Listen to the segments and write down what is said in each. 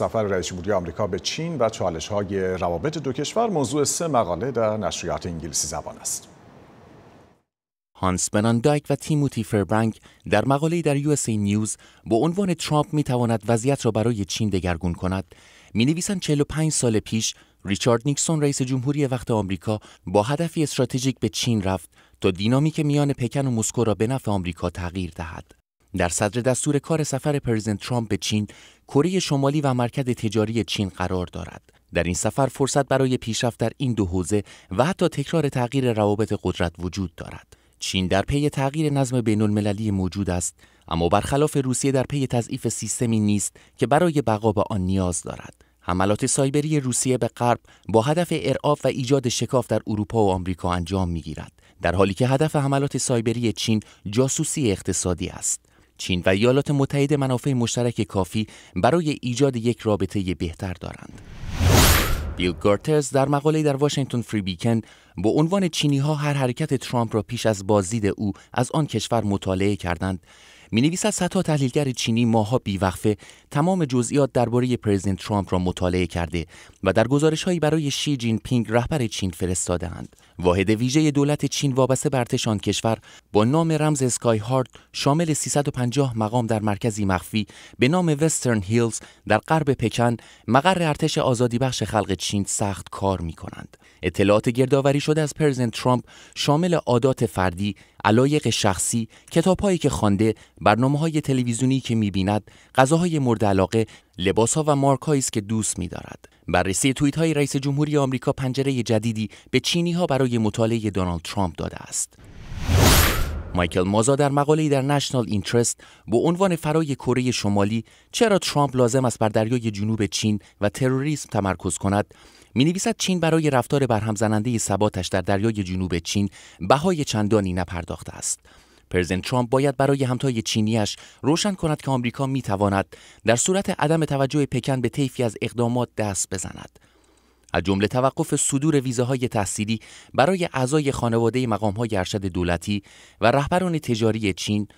سفر رئیس جمهوری آمریکا به چین و چالش های روابط دو کشور موضوع سه مقاله در نشریات انگلیسی زبان است. هانس بناندیک و تیموتی فربرنگ در مقاله در یو نیوز با عنوان ترامپ می تواند وضعیت را برای چین دگرگون کند می و 45 سال پیش ریچارد نیکسون رئیس جمهوری وقت آمریکا با هدفی استراتژیک به چین رفت تا دینامیک میان پکن و مسکو را به نفع آمریکا تغییر دهد در صدر دستور کار سفر پرزیدنت ترامپ به چین، کره شمالی و مرکز تجاری چین قرار دارد. در این سفر فرصت برای پیشرفت در این دو حوزه و حتی تکرار تغییر روابط قدرت وجود دارد. چین در پی تغییر نظم بین المللی موجود است، اما برخلاف روسیه در پی تضعیف سیستمی نیست که برای بقا به آن نیاز دارد. حملات سایبری روسیه به غرب با هدف ارعاب و ایجاد شکاف در اروپا و آمریکا انجام میگیرد در حالی که هدف حملات سایبری چین جاسوسی اقتصادی است چین و ایالات متحده منافع مشترک کافی برای ایجاد یک رابطه بهتر دارند. بیل گارترز در مقاله در واشنگتن فری بیکن با عنوان چینی ها هر حرکت ترامپ را پیش از بازدید او از آن کشور مطالعه کردند می نویسد تحلیلگر چینی ماها بیوقفه تمام جزئیات درباره پرزیدنت ترامپ را مطالعه کرده و در گزارشهایی برای شی جین پینگ رهبر چین فرستادهاند واحد ویژه دولت چین وابسته بر ارتش آن کشور با نام رمز اسکای هارد شامل 350 مقام در مرکزی مخفی به نام وسترن هیلز در غرب پکن مقر ارتش آزادی بخش خلق چین سخت کار می کنند. اطلاعات گردآوری شده از پرزیدنت ترامپ شامل عادات فردی، علایق شخصی، کتابهایی که خوانده، برنامه های تلویزیونی که میبیند، غذاهای مورد علاقه، ها و مارکهایی است که دوست میدارد. بررسی توییت های رئیس جمهوری آمریکا پنجره جدیدی به چینی ها برای مطالعه دونالد ترامپ داده است. مایکل مازا در مقاله‌ای در نشنال اینترست با عنوان فرای کره شمالی چرا ترامپ لازم است بر دریای جنوب چین و تروریسم تمرکز کند می نویسد چین برای رفتار زننده ثباتش در دریای جنوب چین بهای چندانی نپرداخته است پرزیدنت ترامپ باید برای همتای چینیش روشن کند که آمریکا می تواند در صورت عدم توجه پکن به طیفی از اقدامات دست بزند از جمله توقف صدور ویزاهای تحصیلی برای اعضای خانواده های ارشد دولتی و رهبران تجاری چین،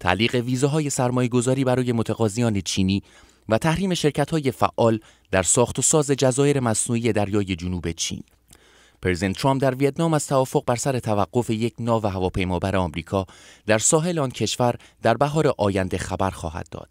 تعلیق ویزاهای گذاری برای متقاضیان چینی و تحریم های فعال در ساخت و ساز جزایر مصنوعی دریای جنوب چین. پرزیدنت ترامپ در ویتنام از توافق بر سر توقف یک ناو هواپیمابر آمریکا در ساحل آن کشور در بهار آینده خبر خواهد داد.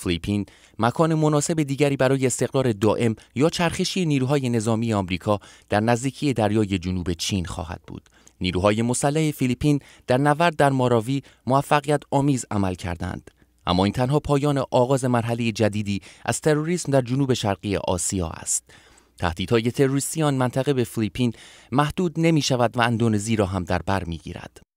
فلیپین مکان مناسب دیگری برای استقرار دائم یا چرخشی نیروهای نظامی آمریکا در نزدیکی دریای جنوب چین خواهد بود. نیروهای مسلح فیلیپین در نورد در ماراوی موفقیت آمیز عمل کردند. اما این تنها پایان آغاز مرحله جدیدی از تروریسم در جنوب شرقی آسیا است. تهدیدهای تروریستی آن منطقه به فیلیپین محدود نمی شود و اندونزی را هم در بر می گیرد.